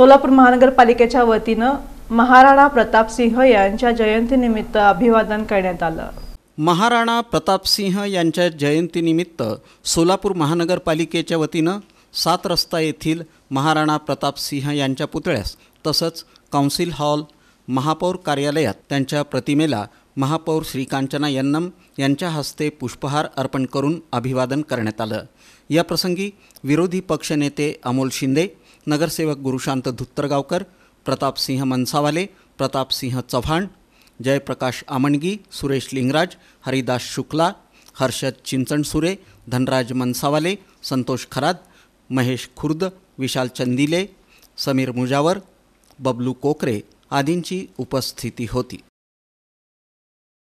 सोलापूर महानगरपालिकेच्या वतीनं महाराणा प्रतापसिंह यांच्या जयंतीनिमित्त अभिवादन करण्यात आलं महाराणा प्रतापसिंह यांच्या जयंतीनिमित्त सोलापूर महानगरपालिकेच्या वतीनं सात रस्ता येथील महाराणा प्रतापसिंह यांच्या पुतळ्यास तसंच काउन्सिल हॉल महापौर कार्यालयात त्यांच्या प्रतिमेला महापौर श्रीकांचना यन्नम यांच्या हस्ते पुष्पहार अर्पण करून अभिवादन करण्यात आलं याप्रसंगी विरोधी पक्षनेते अमोल शिंदे नगरसेवक गुरुशांत धुत्तरगावकर प्रतापसिंह मनसावाले प्रतापसिंह चव्हाण जयप्रकाश आमणगी सुरेश लिंगराज हरिदास शुक्ला हर्षद चिंचणसुरे धनराज मनसावाले संतोष खराद महेश खुर्द विशाल चंदिले समीर मुजावर बबलू कोकरे आदींची उपस्थिती होती